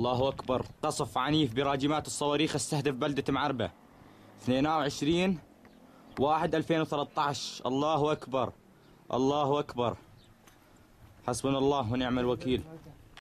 الله أكبر قصف عنيف براجمات الصواريخ استهدف بلدة معربة 22 1 2013 الله أكبر الله أكبر حسبنا الله ونعم الوكيل